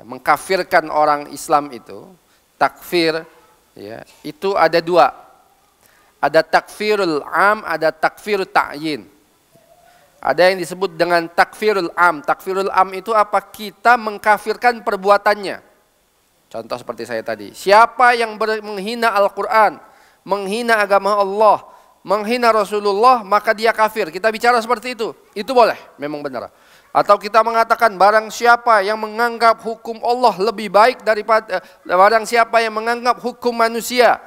ya, mengkafirkan orang Islam itu, takfir ya, itu ada dua. Ada takfirul am, ada takfir ta'yin. Ada yang disebut dengan takfirul am. Takfirul am itu apa? Kita mengkafirkan perbuatannya. Contoh seperti saya tadi. Siapa yang menghina Al-Quran, menghina agama Allah, menghina Rasulullah maka dia kafir. Kita bicara seperti itu. Itu boleh, memang benar. Atau kita mengatakan barang siapa yang menganggap hukum Allah lebih baik daripada eh, barang siapa yang menganggap hukum manusia,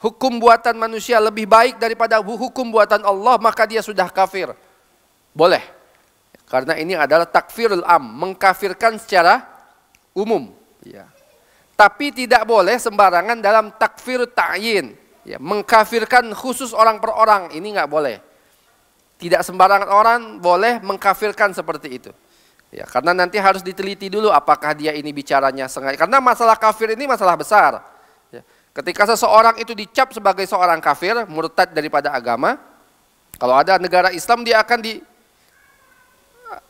hukum buatan manusia lebih baik daripada hukum buatan Allah, maka dia sudah kafir. Boleh. Karena ini adalah takfirul am, mengkafirkan secara umum. Ya. Tapi tidak boleh sembarangan dalam takfir ta'yin. Ya, mengkafirkan khusus orang per orang ini nggak boleh. Tidak sembarangan orang boleh mengkafirkan seperti itu. Ya, karena nanti harus diteliti dulu apakah dia ini bicaranya sengaja. Karena masalah kafir ini masalah besar. Ya, ketika seseorang itu dicap sebagai seorang kafir, murtad daripada agama, kalau ada negara Islam dia akan di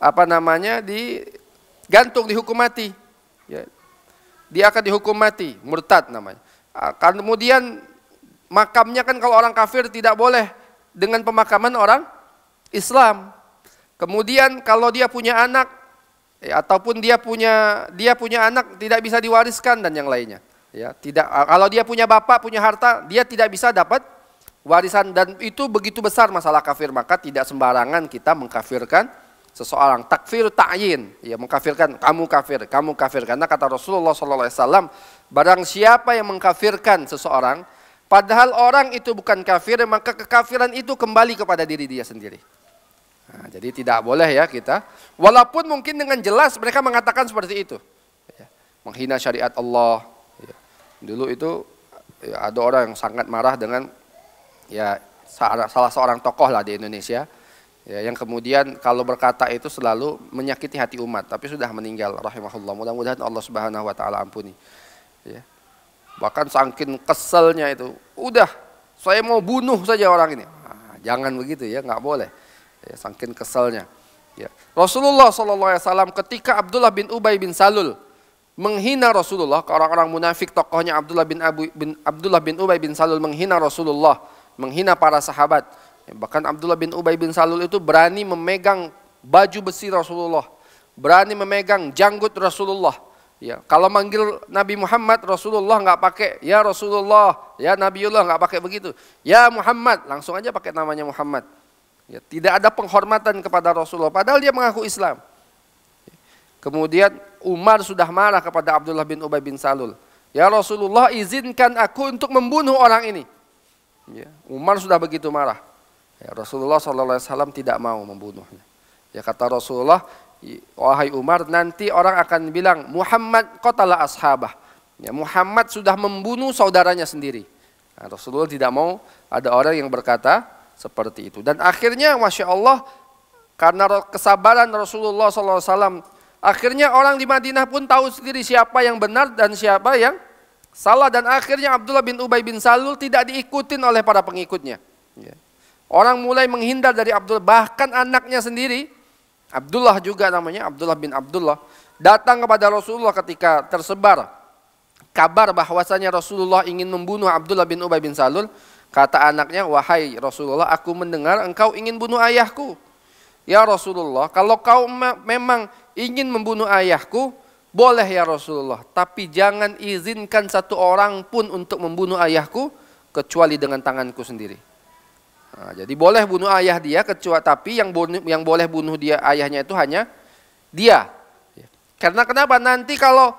apa namanya digantung dihukum mati. Ya, dia akan dihukum mati, murtad namanya. Ah, kemudian makamnya kan kalau orang kafir tidak boleh dengan pemakaman orang Islam. Kemudian kalau dia punya anak ya, ataupun dia punya dia punya anak tidak bisa diwariskan dan yang lainnya. Ya, tidak kalau dia punya bapak punya harta dia tidak bisa dapat warisan dan itu begitu besar masalah kafir maka tidak sembarangan kita mengkafirkan seseorang takfir ta'yin ya mengkafirkan kamu kafir kamu kafir karena kata Rasulullah SAW barang siapa yang mengkafirkan seseorang Padahal orang itu bukan kafir, maka kekafiran itu kembali kepada diri dia sendiri. Nah, jadi tidak boleh ya kita. Walaupun mungkin dengan jelas mereka mengatakan seperti itu. Ya, menghina syariat Allah. Ya, dulu itu ya, ada orang yang sangat marah dengan ya salah seorang tokoh lah di Indonesia. Ya, yang kemudian kalau berkata itu selalu menyakiti hati umat, tapi sudah meninggal rahimahullah. Mudah-mudahan Allah Subhanahu wa taala ampuni. Ya. Bahkan saking keselnya itu, udah saya mau bunuh saja orang ini. Nah, jangan begitu ya, nggak boleh. Ya, saking keselnya. Ya. Rasulullah Wasallam ketika Abdullah bin Ubay bin Salul menghina Rasulullah, ke orang-orang munafik tokohnya Abdullah bin, Abu, bin Abdullah bin Ubay bin Salul menghina Rasulullah, menghina para sahabat. Ya, bahkan Abdullah bin Ubay bin Salul itu berani memegang baju besi Rasulullah, berani memegang janggut Rasulullah, Ya, kalau manggil Nabi Muhammad Rasulullah nggak pakai ya Rasulullah, ya Nabiullah nggak pakai begitu. Ya Muhammad, langsung aja pakai namanya Muhammad. Ya, tidak ada penghormatan kepada Rasulullah padahal dia mengaku Islam. Kemudian Umar sudah marah kepada Abdullah bin Ubay bin Salul. Ya Rasulullah izinkan aku untuk membunuh orang ini. Ya, Umar sudah begitu marah. Ya, Rasulullah SAW tidak mau membunuhnya. Ya kata Rasulullah, wahai Umar, nanti orang akan bilang Muhammad kotala ashabah. Ya, Muhammad sudah membunuh saudaranya sendiri. Nah, Rasulullah tidak mau ada orang yang berkata seperti itu. Dan akhirnya, masya Allah, karena kesabaran Rasulullah SAW, akhirnya orang di Madinah pun tahu sendiri siapa yang benar dan siapa yang salah. Dan akhirnya Abdullah bin Ubay bin Salul tidak diikutin oleh para pengikutnya. Ya. Orang mulai menghindar dari Abdullah, bahkan anaknya sendiri Abdullah juga namanya, Abdullah bin Abdullah, datang kepada Rasulullah ketika tersebar kabar bahwasanya Rasulullah ingin membunuh Abdullah bin Ubay bin Salul. Kata anaknya, wahai Rasulullah, aku mendengar engkau ingin bunuh ayahku. Ya Rasulullah, kalau kau memang ingin membunuh ayahku, boleh ya Rasulullah, tapi jangan izinkan satu orang pun untuk membunuh ayahku, kecuali dengan tanganku sendiri. Nah, jadi boleh bunuh ayah dia kecuali tapi yang bunuh, yang boleh bunuh dia ayahnya itu hanya dia. Karena kenapa? Nanti kalau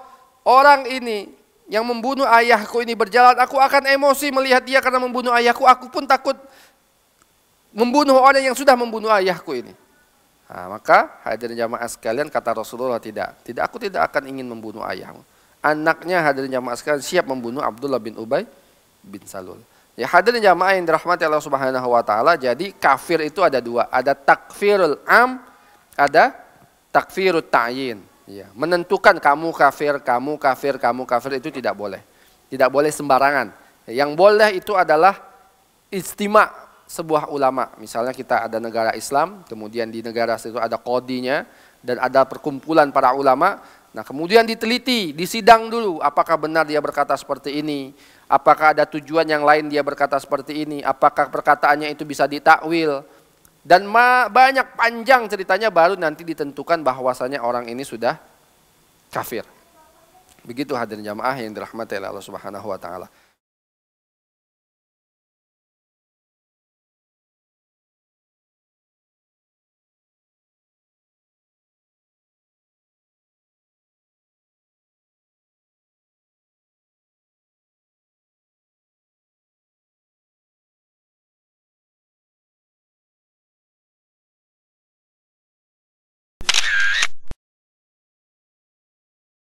orang ini yang membunuh ayahku ini berjalan, aku akan emosi melihat dia karena membunuh ayahku. Aku pun takut membunuh orang yang sudah membunuh ayahku ini. Nah, maka hadirin jamaah sekalian kata Rasulullah tidak, tidak aku tidak akan ingin membunuh ayahmu. Anaknya hadirin jamaah sekalian siap membunuh Abdullah bin Ubay bin Salul. Ya hadirin jamaah yang dirahmati Allah Subhanahu wa taala, jadi kafir itu ada dua, ada takfirul am, ada takfirut ta'yin. Ya, menentukan kamu kafir, kamu kafir, kamu kafir itu tidak boleh. Tidak boleh sembarangan. Yang boleh itu adalah istima sebuah ulama. Misalnya kita ada negara Islam, kemudian di negara situ ada kodinya dan ada perkumpulan para ulama, Nah, kemudian diteliti, disidang dulu apakah benar dia berkata seperti ini, apakah ada tujuan yang lain dia berkata seperti ini, apakah perkataannya itu bisa ditakwil. Dan banyak panjang ceritanya baru nanti ditentukan bahwasanya orang ini sudah kafir. Begitu hadirin jamaah yang dirahmati oleh Allah Subhanahu wa taala.